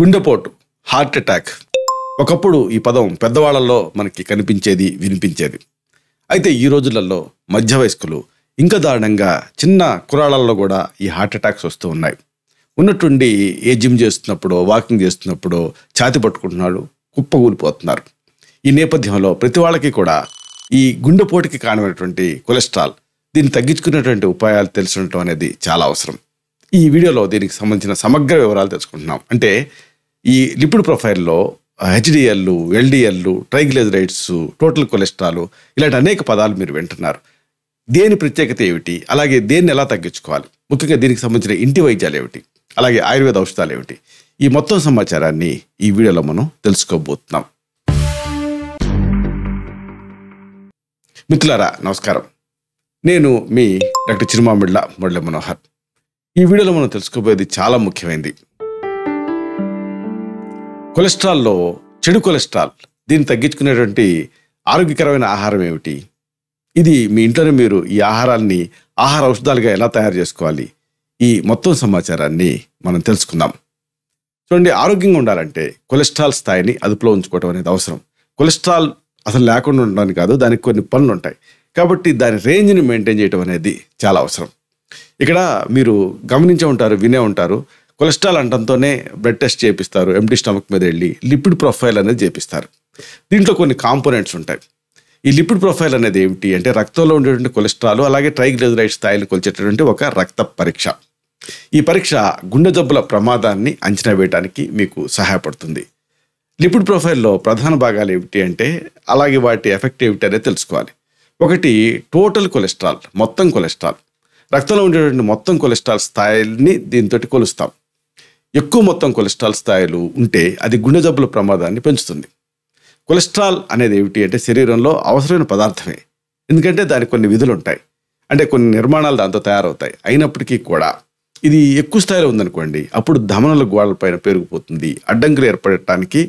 గుండెపోటు heart attack ఒకప్పుడు ఈ పదం పెద్దవాళ్ళల్లో మనకి కనిపించేది వినిపించేది అయితే ఈ రోజులలో మధ్య వయస్కులు ఇంకా దారుణంగా చిన్న కురాళ్ళల్లో కూడా ఈ హార్ట్ అటాక్స్ వస్తూ ఉన్నాయి ఉన్నట్టుండి ఏ జిమ్ చేస్తున్నప్పుడు వాకింగ్ చేస్తున్నప్పుడు ఛాతి పట్టుకుంటున్నాడు కుప్పగూలిపోతున్నారు ఈ నేపథ్యంలో ప్రతి వాళ్ళకి కూడా ఈ గుండెపోటుకి కారణమైనటువంటి కొలెస్ట్రాల్ దీన్ని తగ్గించుకునేటువంటి ఉపాయాలు తెలుసుకుంటం అనేది చాలా అవసరం ఈ వీడియోలో దీనికి సంబంధించిన సమగ్ర వివరాలు తెలుసుకుంటున్నాం అంటే ఈ లిపిడ్ ప్రొఫైల్లో హెచ్డిఎల్లు ఎల్డిఎల్లు ట్రైగ్లైజరైడ్స్ టోటల్ కొలెస్ట్రాల్ ఇలాంటి అనేక పదాలు మీరు వింటున్నారు దేని ప్రత్యేకత ఏమిటి అలాగే దేన్ని ఎలా తగ్గించుకోవాలి ముఖ్యంగా దీనికి సంబంధించిన ఇంటి వైద్యాలు ఏమిటి అలాగే ఆయుర్వేద ఔషధాలు ఏమిటి ఈ మొత్తం సమాచారాన్ని ఈ వీడియోలో మనం తెలుసుకోబోతున్నాం మిత్రులారా నమస్కారం నేను మీ డాక్టర్ చిరుమామిళ్ళ మురళి మనోహర్ ఈ వీడియోలో మనం తెలుసుకోబోయేది చాలా ముఖ్యమైనది కొలెస్ట్రాల్లో చెడు కొలెస్ట్రాల్ దీన్ని తగ్గించుకునేటువంటి ఆరోగ్యకరమైన ఆహారం ఏమిటి ఇది మీ ఇంట్లోనే మీరు ఈ ఆహారాన్ని ఆహార ఔషధాలుగా ఎలా తయారు చేసుకోవాలి ఈ మొత్తం సమాచారాన్ని మనం తెలుసుకుందాం చూడండి ఆరోగ్యంగా ఉండాలంటే కొలెస్ట్రాల్ స్థాయిని అదుపులో ఉంచుకోవడం అనేది అవసరం కొలెస్ట్రాల్ అసలు లేకుండా ఉండడానికి కాదు దానికి కొన్ని పనులు ఉంటాయి కాబట్టి దాని రేంజ్ని మెయింటైన్ చేయడం అనేది చాలా అవసరం ఇక్కడ మీరు గమనించే ఉంటారు వినే ఉంటారు కొలెస్ట్రాల్ అంటంతోనే బ్లడ్ టెస్ట్ చేపిస్తారు ఎంటీ స్టమక్ మీద వెళ్ళి లిపిడ్ ప్రొఫైల్ అనేది చేపిస్తారు దీంట్లో కొన్ని కాంపోనెంట్స్ ఉంటాయి ఈ లిపిడ్ ప్రొఫైల్ అనేది ఏమిటి అంటే రక్తంలో ఉండేటువంటి కొలెస్ట్రాల్ అలాగే ట్రైగ్లెజరైడ్ స్థాయిని కొలిచేటటువంటి ఒక రక్త పరీక్ష ఈ పరీక్ష గుండె జబ్బుల ప్రమాదాన్ని అంచనా వేయడానికి మీకు సహాయపడుతుంది లిపిడ్ ప్రొఫైల్లో ప్రధాన భాగాలు ఏమిటి అంటే అలాగే వాటి ఎఫెక్ట్ ఏమిటి అనేది తెలుసుకోవాలి ఒకటి టోటల్ కొలెస్ట్రాల్ మొత్తం కొలెస్ట్రాల్ రక్తంలో ఉండేటువంటి మొత్తం కొలెస్ట్రాల్ స్థాయిని దీంతో కొలుస్తాం ఎక్కువ మొత్తం కొలెస్ట్రాల్ స్థాయిలు ఉంటే అది గుండె జబ్బుల ప్రమాదాన్ని పెంచుతుంది కొలెస్ట్రాల్ అనేది ఏమిటి అంటే శరీరంలో అవసరమైన పదార్థమే ఎందుకంటే దానికి కొన్ని విధులు ఉంటాయి అంటే కొన్ని నిర్మాణాలు దాంతో తయారవుతాయి అయినప్పటికీ కూడా ఇది ఎక్కువ స్థాయిలో ఉందనుకోండి అప్పుడు ధమనుల గోడలపైన పెరిగిపోతుంది అడ్డంకులు ఏర్పడటానికి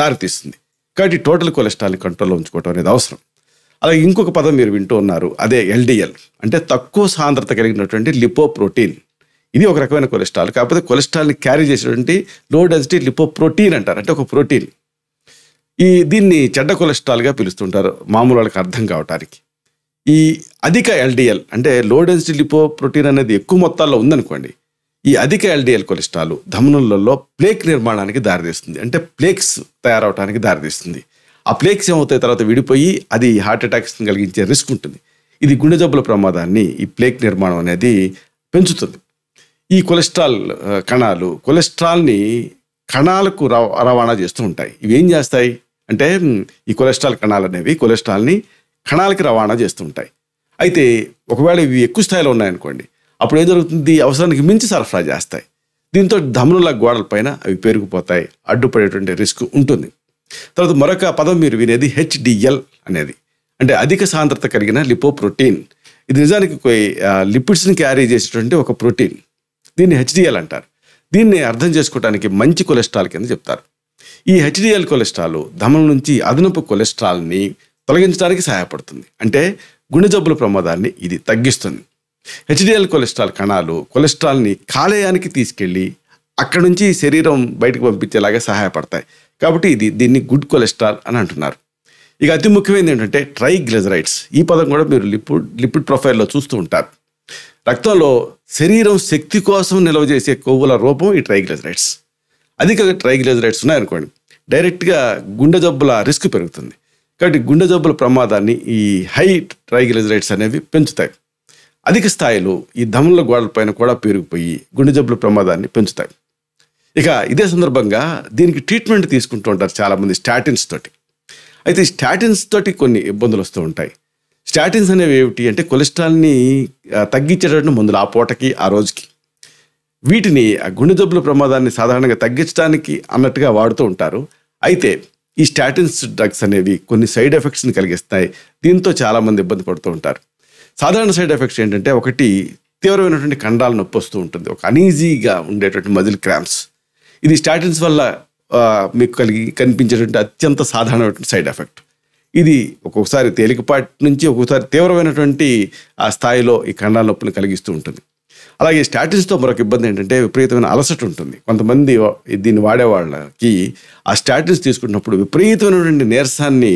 దారితీస్తుంది కాబట్టి టోటల్ కొలెస్ట్రాల్ని కంట్రోల్లో ఉంచుకోవటం అనేది అవసరం అలాగే ఇంకొక పదం మీరు వింటూ ఉన్నారు అదే ఎల్డిఎల్ అంటే తక్కువ సాంద్రత కలిగినటువంటి లిపోప్రోటీన్ ఇది ఒక రకమైన కొలెస్ట్రాల్ కాకపోతే కొలెస్ట్రాల్ని క్యారీ చేసేటువంటి లో డెన్సిటీ ప్రోటీన్ అంటారు అంటే ఒక ప్రోటీన్ ఈ దీన్ని చెడ్డ కొలెస్ట్రాల్గా పిలుస్తుంటారు మామూలు వాళ్ళకి అర్థం కావటానికి ఈ అధిక ఎల్డిఎల్ అంటే లో డెన్సిటీ ప్రోటీన్ అనేది ఎక్కువ మొత్తాల్లో ఉందనుకోండి ఈ అధిక ఎల్డిఎల్ కొలెస్ట్రాల్ ధమనులలో ప్లేక్ నిర్మాణానికి దారితీస్తుంది అంటే ప్లేక్స్ తయారవడానికి దారితీస్తుంది ఆ ప్లేక్స్ ఏమవుతాయి తర్వాత విడిపోయి అది హార్ట్ అటాక్స్ కలిగించే రిస్క్ ఉంటుంది ఇది గుండె జబ్బుల ప్రమాదాన్ని ఈ ప్లేక్ నిర్మాణం అనేది పెంచుతుంది ఈ కొలెస్ట్రాల్ కణాలు కొలెస్ట్రాల్ని కణాలకు రవాణా చేస్తూ ఉంటాయి ఇవి ఏం చేస్తాయి అంటే ఈ కొలెస్ట్రాల్ కణాలు అనేవి కొలెస్ట్రాల్ని కణాలకి రవాణా చేస్తూ ఉంటాయి అయితే ఒకవేళ ఇవి ఎక్కువ స్థాయిలో ఉన్నాయనుకోండి అప్పుడు ఏం జరుగుతుంది అవసరానికి మించి సరఫరా చేస్తాయి దీంతో ధమనుల పైన అవి పెరిగిపోతాయి అడ్డుపడేటువంటి రిస్క్ ఉంటుంది తర్వాత మరొక పదం మీరు వినేది హెచ్డిఎల్ అనేది అంటే అధిక సాంద్రత కలిగిన లిపోప్రోటీన్ ఇది నిజానికి లిపిడ్స్ని క్యారీ చేసేటువంటి ఒక ప్రోటీన్ దీన్ని హెచ్డిఎల్ అంటారు దీన్ని అర్థం చేసుకోవడానికి మంచి కొలెస్ట్రాల్ కింద చెప్తారు ఈ హెచ్డిఎల్ కొలెస్ట్రాల్ ధమల నుంచి అదనపు కొలెస్ట్రాల్ని తొలగించడానికి సహాయపడుతుంది అంటే గుండె జబ్బుల ప్రమాదాన్ని ఇది తగ్గిస్తుంది హెచ్డిఎల్ కొలెస్ట్రాల్ కణాలు కొలెస్ట్రాల్ని కాలేయానికి తీసుకెళ్ళి అక్కడ నుంచి శరీరం బయటకు పంపించేలాగా సహాయపడతాయి కాబట్టి ఇది దీన్ని గుడ్ కొలెస్ట్రాల్ అని అంటున్నారు ఇక అతి ముఖ్యమైనది ఏంటంటే గ్లెజరైట్స్ ఈ పదం కూడా మీరు లిపిడ్ లిపిడ్ ప్రొఫైల్లో చూస్తూ ఉంటారు రక్తంలో శరీరం శక్తి కోసం నిల్వ చేసే కొవ్వుల రూపం ఈ ట్రైగ్లిజరైడ్స్ అధిక ట్రైగ్లిజరైడ్స్ ఉన్నాయనుకోండి డైరెక్ట్గా గుండె జబ్బుల రిస్క్ పెరుగుతుంది కాబట్టి గుండె జబ్బుల ప్రమాదాన్ని ఈ హై ట్రైగ్లిజరైడ్స్ అనేవి పెంచుతాయి అధిక స్థాయిలో ఈ గోడల గోడలపైన కూడా పేరుకుపోయి గుండె జబ్బుల ప్రమాదాన్ని పెంచుతాయి ఇక ఇదే సందర్భంగా దీనికి ట్రీట్మెంట్ తీసుకుంటూ ఉంటారు చాలామంది స్టాటిన్స్ తోటి అయితే స్టాటిన్స్ తోటి కొన్ని ఇబ్బందులు వస్తూ ఉంటాయి స్టాటిన్స్ అనేవి ఏమిటి అంటే కొలెస్ట్రాల్ని తగ్గించేటటువంటి మందులు ఆ పూటకి ఆ రోజుకి వీటిని గుండె జబ్బుల ప్రమాదాన్ని సాధారణంగా తగ్గించడానికి అన్నట్టుగా వాడుతూ ఉంటారు అయితే ఈ స్టాటిన్స్ డ్రగ్స్ అనేవి కొన్ని సైడ్ ఎఫెక్ట్స్ని కలిగిస్తాయి దీంతో చాలామంది ఇబ్బంది పడుతూ ఉంటారు సాధారణ సైడ్ ఎఫెక్ట్స్ ఏంటంటే ఒకటి తీవ్రమైనటువంటి కండాల నొప్పి వస్తూ ఉంటుంది ఒక అనీజీగా ఉండేటువంటి మజిల్ క్రామ్స్ ఇది స్టాటిన్స్ వల్ల మీకు కలిగి కనిపించేటువంటి అత్యంత సాధారణమైనటువంటి సైడ్ ఎఫెక్ట్ ఇది ఒక్కొక్కసారి తేలికపాటి నుంచి ఒక్కొక్కసారి తీవ్రమైనటువంటి ఆ స్థాయిలో ఈ ఖండాల నొప్పిని కలిగిస్తూ ఉంటుంది అలాగే స్టాటిన్స్తో మరొక ఇబ్బంది ఏంటంటే విపరీతమైన అలసట ఉంటుంది కొంతమంది దీన్ని వాడేవాళ్ళకి ఆ స్టాటిన్స్ తీసుకున్నప్పుడు విపరీతమైనటువంటి నీరసాన్ని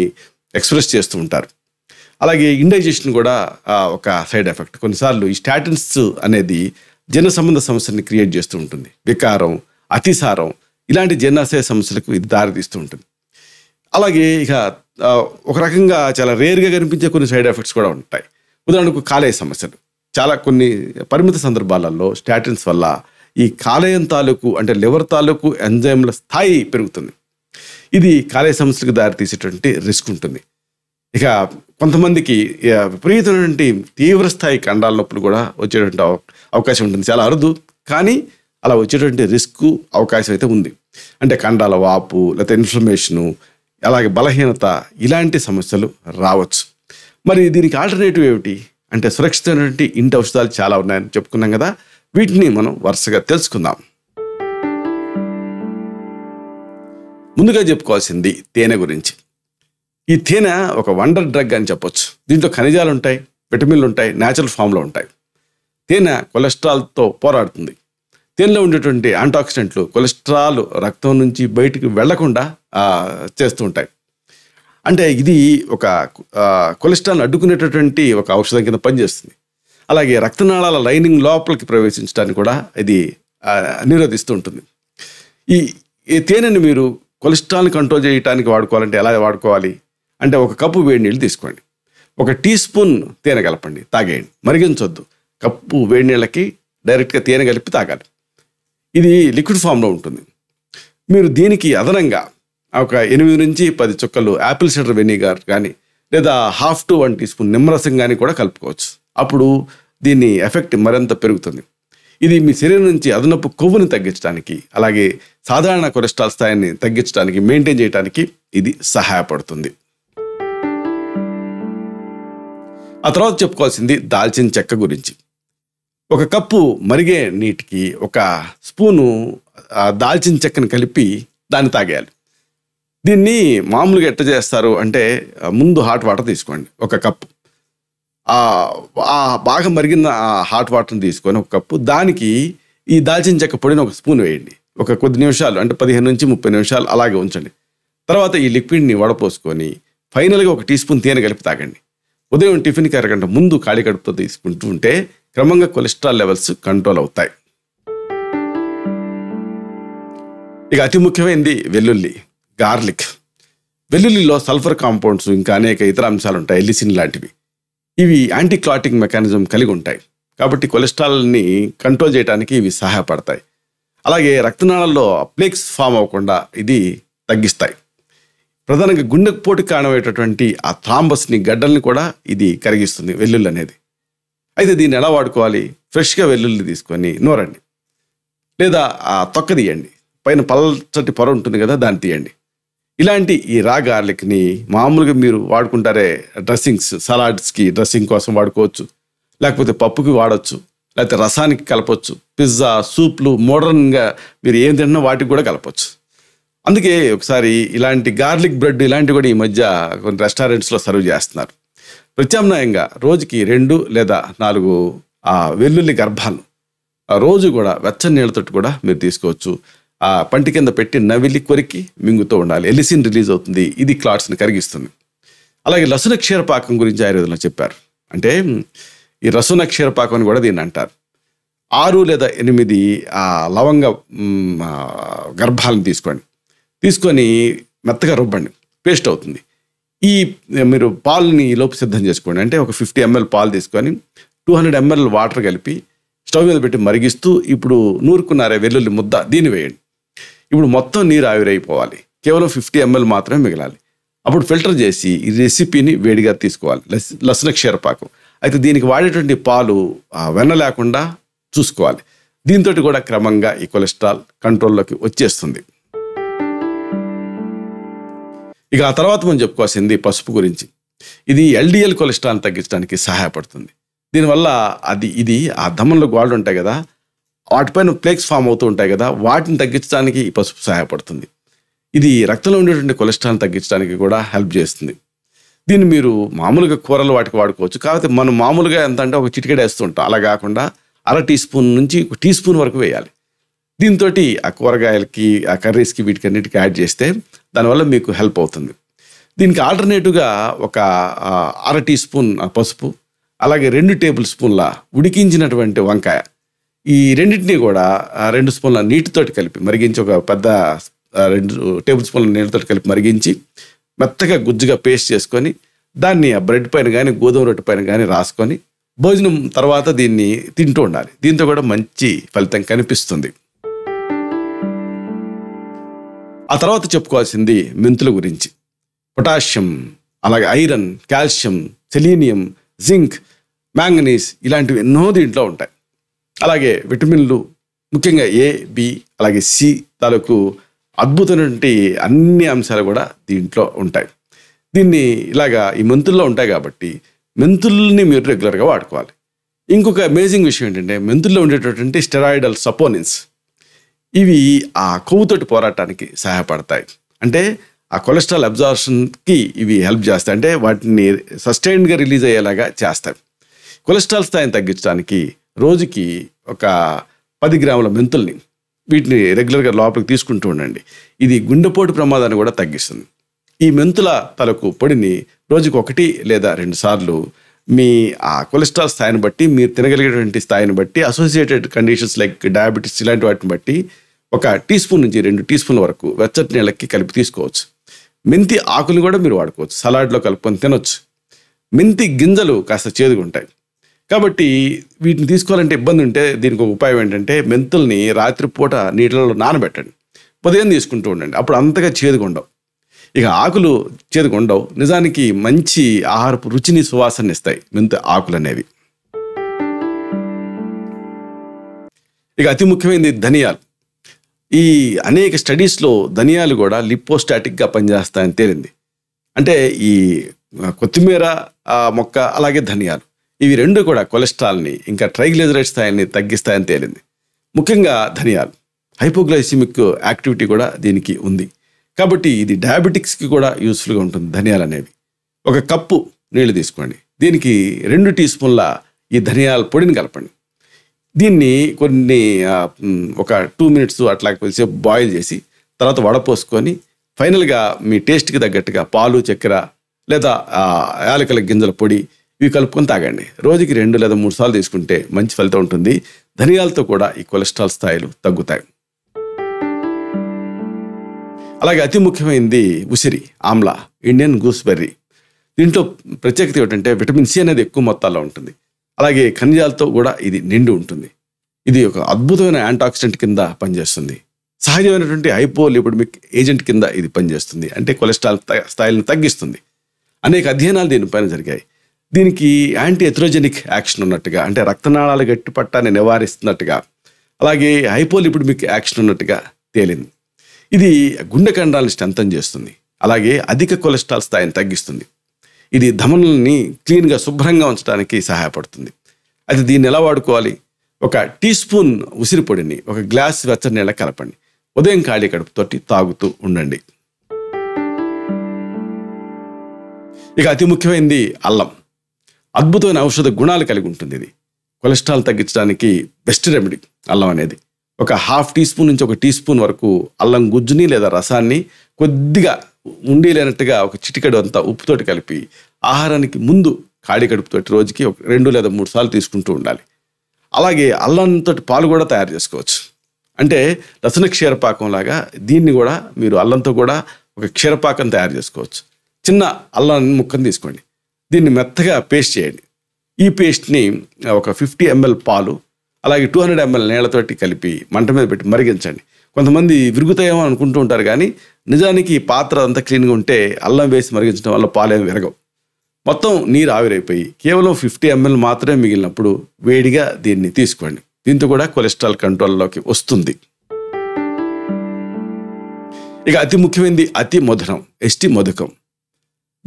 ఎక్స్ప్రెస్ చేస్తూ ఉంటారు అలాగే ఇండైజెషన్ కూడా ఒక సైడ్ ఎఫెక్ట్ కొన్నిసార్లు ఈ స్టాటిన్స్ అనేది జన సంబంధ సమస్యని క్రియేట్ చేస్తూ ఉంటుంది వికారం అతిసారం ఇలాంటి జీర్ణాశయ సమస్యలకు ఇది దారితీస్తూ ఉంటుంది అలాగే ఇక ఒక రకంగా చాలా రేర్గా కనిపించే కొన్ని సైడ్ ఎఫెక్ట్స్ కూడా ఉంటాయి ఉదాహరణకు కాలేయ సమస్యలు చాలా కొన్ని పరిమిత సందర్భాలలో స్టాటిన్స్ వల్ల ఈ కాలేయం తాలూకు అంటే లివర్ తాలూకు ఎంజైమ్ల స్థాయి పెరుగుతుంది ఇది కాలేయ సమస్యలకు దారితీసేటువంటి రిస్క్ ఉంటుంది ఇక కొంతమందికి విపరీతమైనటువంటి తీవ్రస్థాయి కండాల నొప్పులు కూడా వచ్చేటువంటి అవకాశం ఉంటుంది చాలా అరుదు కానీ అలా వచ్చేటువంటి రిస్క్ అవకాశం అయితే ఉంది అంటే కండాల వాపు లేకపోతే ఇన్ఫ్లమేషను అలాగే బలహీనత ఇలాంటి సమస్యలు రావచ్చు మరి దీనికి ఆల్టర్నేటివ్ ఏమిటి అంటే సురక్షితమైనటువంటి ఇంటి ఔషధాలు చాలా ఉన్నాయని చెప్పుకున్నాం కదా వీటిని మనం వరుసగా తెలుసుకుందాం ముందుగా చెప్పుకోవాల్సింది తేనె గురించి ఈ తేనె ఒక వండర్ డ్రగ్ అని చెప్పొచ్చు దీంట్లో ఖనిజాలు ఉంటాయి విటమిన్లు ఉంటాయి న్యాచురల్ ఫామ్లో ఉంటాయి తేనె కొలెస్ట్రాల్తో పోరాడుతుంది దీనిలో ఉండేటువంటి యాంటాక్సిడెంట్లు కొలెస్ట్రాల్ రక్తం నుంచి బయటికి వెళ్లకుండా చేస్తూ ఉంటాయి అంటే ఇది ఒక కొలెస్ట్రాల్ అడ్డుకునేటటువంటి ఒక ఔషధం కింద పనిచేస్తుంది అలాగే రక్తనాళాల లైనింగ్ లోపలికి ప్రవేశించడానికి కూడా ఇది నిరోధిస్తూ ఉంటుంది ఈ ఈ తేనెని మీరు కొలెస్ట్రాల్ని కంట్రోల్ చేయడానికి వాడుకోవాలంటే ఎలా వాడుకోవాలి అంటే ఒక కప్పు వేడి నీళ్ళు తీసుకోండి ఒక టీ స్పూన్ తేనె కలపండి తాగేయండి మరిగించొద్దు కప్పు వేడి నీళ్ళకి డైరెక్ట్గా తేనె కలిపి తాగాలి ఇది లిక్విడ్ ఫామ్లో ఉంటుంది మీరు దీనికి అదనంగా ఒక ఎనిమిది నుంచి పది చుక్కలు యాపిల్ సిడర్ వెనిగర్ కానీ లేదా half to one teaspoon నిమ్మరసం కానీ కూడా కలుపుకోవచ్చు అప్పుడు దీని ఎఫెక్ట్ మరింత పెరుగుతుంది ఇది మీ శరీరం నుంచి అదనపు కొవ్వుని తగ్గించడానికి అలాగే సాధారణ కొలెస్ట్రాల్ స్థాయిని తగ్గించడానికి మెయింటైన్ చేయడానికి ఇది సహాయపడుతుంది ఆ తర్వాత చెప్పుకోవాల్సింది దాల్చిన చెక్క గురించి ఒక కప్పు మరిగే నీటికి ఒక స్పూను దాల్చిన చెక్కను కలిపి దాన్ని తాగేయాలి దీన్ని మామూలుగా ఎట్ట చేస్తారు అంటే ముందు హాట్ వాటర్ తీసుకోండి ఒక కప్పు ఆ బాగా మరిగిన హాట్ వాటర్ని తీసుకొని ఒక కప్పు దానికి ఈ దాల్చిన చెక్క పొడిని ఒక స్పూన్ వేయండి ఒక కొద్ది నిమిషాలు అంటే పదిహేను నుంచి ముప్పై నిమిషాలు అలాగే ఉంచండి తర్వాత ఈ లిక్విడ్ని వడపోసుకొని ఫైనల్గా ఒక టీ స్పూన్ తేనె కలిపి తాగండి ఉదయం టిఫిన్కి అరగంట ముందు ఖాళీ కడుపుతో తీసుకుంటూ ఉంటే క్రమంగా కొలెస్ట్రాల్ లెవెల్స్ కంట్రోల్ అవుతాయి ఇక అతి ముఖ్యమైనది వెల్లుల్లి గార్లిక్ వెల్లుల్లిలో సల్ఫర్ కాంపౌండ్స్ ఇంకా అనేక ఇతర అంశాలు ఉంటాయి ఎల్లిసిన్ లాంటివి ఇవి యాంటీ మెకానిజం కలిగి ఉంటాయి కాబట్టి కొలెస్ట్రాల్ని కంట్రోల్ చేయడానికి ఇవి సహాయపడతాయి అలాగే రక్తనాళాల్లో ప్లేక్స్ ఫామ్ అవ్వకుండా ఇది తగ్గిస్తాయి ప్రధానంగా గుండెపోటు కారణమైనటువంటి ఆ థ్రాంబస్ని గడ్డల్ని కూడా ఇది కరిగిస్తుంది వెల్లుల్లి అనేది అయితే దీన్ని ఎలా వాడుకోవాలి ఫ్రెష్గా వెల్లుల్లి తీసుకొని నూరండి లేదా ఆ తొక్క తీయండి పైన పల్చటి పొర ఉంటుంది కదా దాన్ని తీయండి ఇలాంటి ఈ రా గార్లిక్ని మామూలుగా మీరు వాడుకుంటారే డ్రెస్సింగ్స్ సలాడ్స్కి డ్రెస్సింగ్ కోసం వాడుకోవచ్చు లేకపోతే పప్పుకి వాడచ్చు లేకపోతే రసానికి కలపచ్చు పిజ్జా సూప్లు మోడర్న్గా మీరు ఏం తిన్నా వాటికి కూడా కలపచ్చు అందుకే ఒకసారి ఇలాంటి గార్లిక్ బ్రెడ్ ఇలాంటివి కూడా ఈ మధ్య కొన్ని రెస్టారెంట్స్లో సర్వ్ చేస్తున్నారు ప్రత్యామ్నాయంగా రోజుకి రెండు లేదా నాలుగు ఆ వెల్లుల్లి గర్భాలు రోజు కూడా వెచ్చని నీళ్ళతోటి కూడా మీరు తీసుకోవచ్చు ఆ పంటి కింద పెట్టి నవిలి కొరికి మింగుతూ ఉండాలి ఎలిసిన్ రిలీజ్ అవుతుంది ఇది క్లాట్స్ని కరిగిస్తుంది అలాగే లసున క్షీరపాకం గురించి ఆయుర్వేదంలో చెప్పారు అంటే ఈ రసున క్షీరపాకం అని కూడా దీన్ని అంటారు ఆరు లేదా ఎనిమిది ఆ లవంగ గర్భాలను తీసుకోండి తీసుకొని మెత్తగా రుబ్బండి పేస్ట్ అవుతుంది ఈ మీరు పాల్ని లోపు సిద్ధం చేసుకోండి అంటే ఒక ఫిఫ్టీ ఎంఎల్ పాలు తీసుకొని టూ హండ్రెడ్ ఎంఎల్ వాటర్ కలిపి స్టవ్ మీద పెట్టి మరిగిస్తూ ఇప్పుడు నూరుకున్నారే వెల్లుల్లి ముద్ద దీన్ని వేయండి ఇప్పుడు మొత్తం నీరు ఆవిరైపోవాలి కేవలం ఫిఫ్టీ ఎంఎల్ మాత్రమే మిగలాలి అప్పుడు ఫిల్టర్ చేసి ఈ రెసిపీని వేడిగా తీసుకోవాలి లసన క్షీరపాకం అయితే దీనికి వాడేటువంటి పాలు వెన్న లేకుండా చూసుకోవాలి దీంతో కూడా క్రమంగా ఈ కొలెస్ట్రాల్ కంట్రోల్లోకి వచ్చేస్తుంది ఇక ఆ తర్వాత మనం చెప్పుకోవాల్సింది పసుపు గురించి ఇది ఎల్డిఎల్ కొలెస్ట్రాల్ తగ్గించడానికి సహాయపడుతుంది దీనివల్ల అది ఇది ఆ ధమంలో గోడలు ఉంటాయి కదా వాటిపైన ప్లేక్స్ ఫామ్ అవుతూ ఉంటాయి కదా వాటిని తగ్గించడానికి ఈ పసుపు సహాయపడుతుంది ఇది రక్తంలో ఉండేటువంటి కొలెస్ట్రాల్ తగ్గించడానికి కూడా హెల్ప్ చేస్తుంది దీన్ని మీరు మామూలుగా కూరలు వాటికి వాడుకోవచ్చు కాకపోతే మనం మామూలుగా ఎంత అంటే ఒక చిటికెడ వేస్తుంటాం అలా కాకుండా అర టీ స్పూన్ నుంచి ఒక టీ స్పూన్ వరకు వేయాలి దీంతో ఆ కూరగాయలకి ఆ కర్రీస్కి వీటికన్నిటికి యాడ్ చేస్తే దానివల్ల మీకు హెల్ప్ అవుతుంది దీనికి ఆల్టర్నేటివ్గా ఒక అర టీ స్పూన్ పసుపు అలాగే రెండు టేబుల్ స్పూన్ల ఉడికించినటువంటి వంకాయ ఈ రెండింటిని కూడా రెండు స్పూన్ల నీటితోటి కలిపి మరిగించి ఒక పెద్ద రెండు టేబుల్ స్పూన్ల నీళ్ళతో కలిపి మరిగించి మెత్తగా గుజ్జుగా పేస్ట్ చేసుకొని దాన్ని ఆ బ్రెడ్ పైన కానీ గోధుమ రొట్టె పైన కానీ రాసుకొని భోజనం తర్వాత దీన్ని తింటూ ఉండాలి దీంతో కూడా మంచి ఫలితం కనిపిస్తుంది ఆ తర్వాత చెప్పుకోవాల్సింది మెంతుల గురించి పొటాషియం అలాగే iron calcium selenium zinc manganese ఇలాంటివి ఎన్నో దీంట్లో ఉంటాయి అలాగే విటమిన్లు ముఖ్యంగా ఏ బి అలాగే సి తాలూకు అద్భుతమైనటువంటి అన్ని అంశాలు కూడా దీంట్లో ఉంటాయి దీన్ని ఇలాగా ఈ మెంతుల్లో ఉంటాయి కాబట్టి మెంతుల్ని మీరు రెగ్యులర్గా వాడుకోవాలి ఇంకొక అమేజింగ్ విషయం ఏంటంటే మెంతుల్లో ఉండేటటువంటి స్టెరాయిడల్ సపోనిన్స్ ఇవి ఆ కొవ్వుతోటి పోరాటానికి సహాయపడతాయి అంటే ఆ కొలెస్ట్రాల్ అబ్జార్షన్కి ఇవి హెల్ప్ చేస్తాయి అంటే వాటిని సస్టైన్డ్గా రిలీజ్ అయ్యేలాగా చేస్తాయి కొలెస్ట్రాల్ స్థాయిని తగ్గించడానికి రోజుకి ఒక పది గ్రాముల మెంతుల్ని వీటిని రెగ్యులర్గా లోపలికి తీసుకుంటూ ఉండండి ఇది గుండెపోటు ప్రమాదాన్ని కూడా తగ్గిస్తుంది ఈ మెంతుల తలకు పొడిని రోజుకు ఒకటి లేదా రెండు సార్లు మీ ఆ కొలెస్ట్రాల్ స్థాయిని బట్టి మీరు తినగలిగేటువంటి స్థాయిని బట్టి అసోసియేటెడ్ కండిషన్స్ లైక్ డయాబెటీస్ ఇలాంటి వాటిని బట్టి ఒక టీ స్పూన్ నుంచి రెండు టీ స్పూన్ల వరకు వెచ్చటి నీళ్ళకి కలిపి తీసుకోవచ్చు మెంతి ఆకులు కూడా మీరు వాడుకోవచ్చు సలాడ్లో కలుపుకొని తినొచ్చు మెంతి గింజలు కాస్త చేదుగా ఉంటాయి కాబట్టి వీటిని తీసుకోవాలంటే ఇబ్బంది ఉంటే దీనికి ఒక ఉపాయం ఏంటంటే మెంతుల్ని రాత్రిపూట నీటిలో నానబెట్టండి ఉదయం తీసుకుంటూ ఉండండి అప్పుడు అంతగా చేదుగా ఉండవు ఇక ఆకులు ఉండవు నిజానికి మంచి ఆహారపు రుచిని సువాసన ఇస్తాయి మెంతి ఆకులు అనేవి ఇక అతి ముఖ్యమైనది ధనియాలు ఈ అనేక స్టడీస్లో ధనియాలు కూడా లిపోస్టాటిక్గా పనిచేస్తాయని తేలింది అంటే ఈ కొత్తిమీర మొక్క అలాగే ధనియాలు ఇవి రెండు కూడా కొలెస్ట్రాల్ని ఇంకా ట్రైగ్లిజరైడ్ స్థాయిని తగ్గిస్తాయని తేలింది ముఖ్యంగా ధనియాలు హైపోగ్లైసిమిక్ యాక్టివిటీ కూడా దీనికి ఉంది కాబట్టి ఇది డయాబెటిక్స్కి కూడా యూస్ఫుల్గా ఉంటుంది ధనియాలు అనేవి ఒక కప్పు నీళ్లు తీసుకోండి దీనికి రెండు టీ స్పూన్ల ఈ ధనియాల పొడిని కలపండి దీన్ని కొన్ని ఒక టూ మినిట్స్ అట్లా కొద్దిసేపు బాయిల్ చేసి తర్వాత వడపోసుకొని ఫైనల్గా మీ టేస్ట్కి తగ్గట్టుగా పాలు చక్కెర లేదా యాలకల గింజల పొడి ఇవి కలుపుకొని తాగండి రోజుకి రెండు లేదా మూడు సార్లు తీసుకుంటే మంచి ఫలితం ఉంటుంది ధనియాలతో కూడా ఈ కొలెస్ట్రాల్ స్థాయిలు తగ్గుతాయి అలాగే అతి ముఖ్యమైనది ఉసిరి ఆమ్లా ఇండియన్ గూస్బెర్రీ దీంట్లో ప్రత్యేకత ఏమిటంటే విటమిన్ సి అనేది ఎక్కువ మొత్తాల్లో ఉంటుంది అలాగే ఖనిజాలతో కూడా ఇది నిండి ఉంటుంది ఇది ఒక అద్భుతమైన యాంటాక్సిడెంట్ కింద పనిచేస్తుంది సహజమైనటువంటి హైపోలిపిడమిక్ ఏజెంట్ కింద ఇది పనిచేస్తుంది అంటే కొలెస్ట్రాల్ స్థాయిలను తగ్గిస్తుంది అనేక అధ్యయనాలు దీనిపైన జరిగాయి దీనికి యాంటీ ఎథ్రోజెనిక్ యాక్షన్ ఉన్నట్టుగా అంటే రక్తనాళాల గట్టిపట్టాన్ని నివారిస్తున్నట్టుగా అలాగే హైపోలిపిడమిక్ యాక్షన్ ఉన్నట్టుగా తేలింది ఇది గుండె కండాలను స్ట్రెంతం చేస్తుంది అలాగే అధిక కొలెస్ట్రాల్ స్థాయిని తగ్గిస్తుంది ఇది ధమనుల్ని క్లీన్గా శుభ్రంగా ఉంచడానికి సహాయపడుతుంది అయితే దీన్ని ఎలా వాడుకోవాలి ఒక టీ స్పూన్ ఉసిరిపొడిని ఒక గ్లాస్ వెచ్చని నీళ్ళ కలపండి ఉదయం ఖాళీ కడుపుతోటి తాగుతూ ఉండండి ఇక అతి ముఖ్యమైనది అల్లం అద్భుతమైన ఔషధ గుణాలు కలిగి ఉంటుంది ఇది కొలెస్ట్రాల్ తగ్గించడానికి బెస్ట్ రెమెడీ అల్లం అనేది ఒక హాఫ్ టీ స్పూన్ నుంచి ఒక టీ స్పూన్ వరకు అల్లం గుజ్జుని లేదా రసాన్ని కొద్దిగా ఉండి లేనట్టుగా ఒక చిటికడు అంతా ఉప్పుతోటి కలిపి ఆహారానికి ముందు ఖాళీ కడుపుతోటి రోజుకి ఒక రెండు లేదా మూడు సార్లు తీసుకుంటూ ఉండాలి అలాగే అల్లంతో పాలు కూడా తయారు చేసుకోవచ్చు అంటే రసన క్షీరపాకం లాగా దీన్ని కూడా మీరు అల్లంతో కూడా ఒక క్షీరపాకం తయారు చేసుకోవచ్చు చిన్న అల్లాన్ని ముక్కను తీసుకోండి దీన్ని మెత్తగా పేస్ట్ చేయండి ఈ పేస్ట్ని ఒక ఫిఫ్టీ ఎంఎల్ పాలు అలాగే టూ హండ్రెడ్ ఎంఎల్ నీళ్లతోటి కలిపి మంట మీద పెట్టి మరిగించండి కొంతమంది విరుగుతాయేమో అనుకుంటూ ఉంటారు కానీ నిజానికి పాత్ర అంతా క్లీన్గా ఉంటే అల్లం వేసి మరిగించడం వల్ల పాలేం విరగవు మొత్తం నీరు ఆవిరైపోయి కేవలం ఫిఫ్టీ ఎంఎల్ మాత్రమే మిగిలినప్పుడు వేడిగా దీన్ని తీసుకోండి దీంతో కూడా కొలెస్ట్రాల్ కంట్రోల్లోకి వస్తుంది ఇక అతి ముఖ్యమైనది అతి మధురం ఎస్టి మధుకం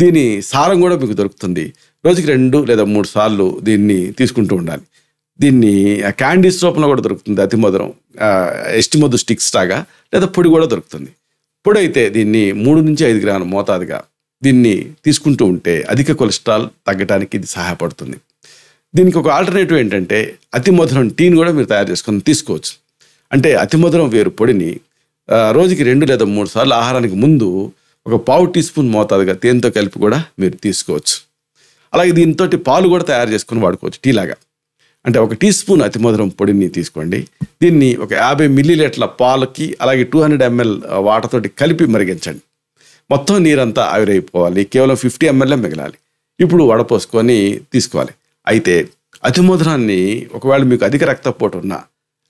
దీని సారం కూడా మీకు దొరుకుతుంది రోజుకి రెండు లేదా మూడు సార్లు దీన్ని తీసుకుంటూ ఉండాలి దీన్ని క్యాండీస్ రూపంలో కూడా దొరుకుతుంది అతి మధురం మధు స్టిక్స్ లాగా లేదా పొడి కూడా దొరుకుతుంది పొడి అయితే దీన్ని మూడు నుంచి ఐదు గ్రాముల మోతాదుగా దీన్ని తీసుకుంటూ ఉంటే అధిక కొలెస్ట్రాల్ తగ్గడానికి ఇది సహాయపడుతుంది దీనికి ఒక ఆల్టర్నేటివ్ ఏంటంటే అతి మధురం టీని కూడా మీరు తయారు చేసుకొని తీసుకోవచ్చు అంటే అతి మధురం వేరు పొడిని రోజుకి రెండు లేదా మూడు సార్లు ఆహారానికి ముందు ఒక పావు టీ స్పూన్ మోతాదుగా తేనెతో కలిపి కూడా మీరు తీసుకోవచ్చు అలాగే దీంతో పాలు కూడా తయారు చేసుకుని వాడుకోవచ్చు టీలాగా అంటే ఒక టీ స్పూన్ అతి మధురం పొడిని తీసుకోండి దీన్ని ఒక యాభై మిల్లీలీటర్ల పాలకి అలాగే టూ హండ్రెడ్ ఎంఎల్ వాటర్తోటి కలిపి మరిగించండి మొత్తం నీరంతా ఆవిరైపోవాలి కేవలం ఫిఫ్టీ ఎంఎల్ఏ మిగలాలి ఇప్పుడు వడపోసుకొని తీసుకోవాలి అయితే అతి మధురాన్ని ఒకవేళ మీకు అధిక రక్తపోటు ఉన్నా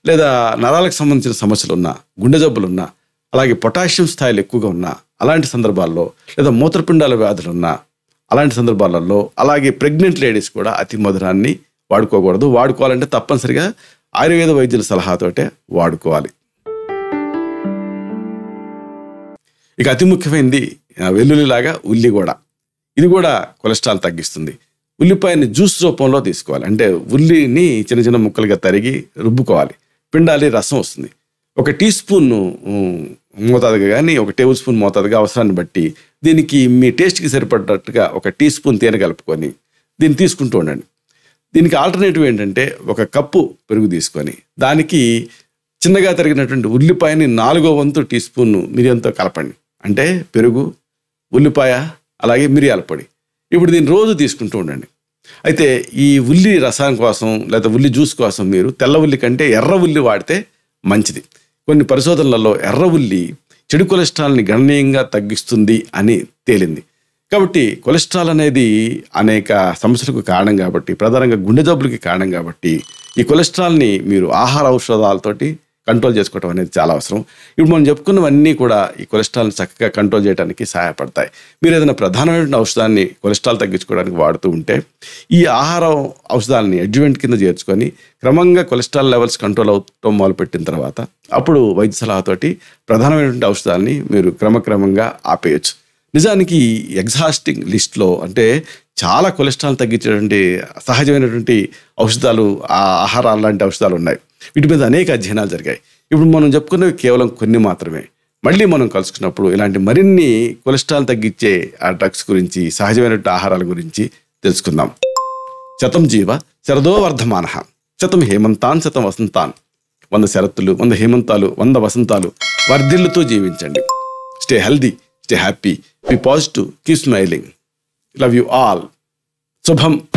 లేదా నరాలకు సంబంధించిన సమస్యలు ఉన్నా గుండె జబ్బులున్నా అలాగే పొటాషియం స్థాయిలు ఎక్కువగా ఉన్నా అలాంటి సందర్భాల్లో లేదా మూత్రపిండాల వ్యాధులున్నా అలాంటి సందర్భాలలో అలాగే ప్రెగ్నెంట్ లేడీస్ కూడా అతి మధురాన్ని వాడుకోకూడదు వాడుకోవాలంటే తప్పనిసరిగా ఆయుర్వేద వైద్యుల సలహాతోటే వాడుకోవాలి ఇక అతి ముఖ్యమైనది వెల్లుల్లిలాగా ఉల్లి కూడా ఇది కూడా కొలెస్ట్రాల్ తగ్గిస్తుంది ఉల్లిపాయని జ్యూస్ రూపంలో తీసుకోవాలి అంటే ఉల్లిని చిన్న చిన్న ముక్కలుగా తరిగి రుబ్బుకోవాలి పిండాలి రసం వస్తుంది ఒక టీ స్పూన్ మోతాదుగా కానీ ఒక టేబుల్ స్పూన్ మోతాదుగా అవసరాన్ని బట్టి దీనికి మీ టేస్ట్కి సరిపడేటట్టుగా ఒక టీ స్పూన్ తేనె కలుపుకొని దీన్ని తీసుకుంటూ ఉండండి దీనికి ఆల్టర్నేటివ్ ఏంటంటే ఒక కప్పు పెరుగు తీసుకొని దానికి చిన్నగా తరిగినటువంటి ఉల్లిపాయని నాలుగో వంతు టీ స్పూన్ మిరియంతో కలపండి అంటే పెరుగు ఉల్లిపాయ అలాగే మిరియాల పొడి ఇప్పుడు దీన్ని రోజు తీసుకుంటూ ఉండండి అయితే ఈ ఉల్లి రసం కోసం లేదా ఉల్లి జ్యూస్ కోసం మీరు తెల్ల ఉల్లి కంటే ఎర్ర ఉల్లి వాడితే మంచిది కొన్ని పరిశోధనలలో ఎర్ర ఉల్లి చెడు కొలెస్ట్రాల్ని గణనీయంగా తగ్గిస్తుంది అని తేలింది కాబట్టి కొలెస్ట్రాల్ అనేది అనేక సమస్యలకు కారణం కాబట్టి ప్రధానంగా గుండె జబ్బులకి కారణం కాబట్టి ఈ కొలెస్ట్రాల్ని మీరు ఆహార ఔషధాలతోటి కంట్రోల్ చేసుకోవడం అనేది చాలా అవసరం ఇప్పుడు మనం చెప్పుకున్నవన్నీ కూడా ఈ కొలెస్ట్రాల్ని చక్కగా కంట్రోల్ చేయడానికి సహాయపడతాయి మీరు ఏదైనా ప్రధానమైన ఔషధాన్ని కొలెస్ట్రాల్ తగ్గించుకోవడానికి వాడుతూ ఉంటే ఈ ఆహార ఔషధాలని అడ్జువెంట్ కింద చేర్చుకొని క్రమంగా కొలెస్ట్రాల్ లెవెల్స్ కంట్రోల్ మొదలు మొదలుపెట్టిన తర్వాత అప్పుడు వైద్య సలహాతోటి ప్రధానమైనటువంటి ఔషధాలని మీరు క్రమక్రమంగా ఆపేయచ్చు నిజానికి ఎగ్జాస్టింగ్ లిస్ట్లో అంటే చాలా కొలెస్ట్రాల్ తగ్గించేటువంటి సహజమైనటువంటి ఔషధాలు ఆ ఆహారాలు లాంటి ఔషధాలు ఉన్నాయి వీటి మీద అనేక అధ్యయనాలు జరిగాయి ఇప్పుడు మనం చెప్పుకున్నవి కేవలం కొన్ని మాత్రమే మళ్ళీ మనం కలుసుకున్నప్పుడు ఇలాంటి మరిన్ని కొలెస్ట్రాల్ తగ్గించే ఆ డ్రగ్స్ గురించి సహజమైనటువంటి ఆహారాల గురించి తెలుసుకుందాం శతం జీవ శరదో వర్ధమాన శతం హేమంతాన్ శతం వసంతాన్ వంద శరత్తులు వంద హేమంతాలు వంద వసంతాలు వర్ధిల్లుతో జీవించండి stay healthy stay happy Be positive. Keep smiling. Love you all. Subham.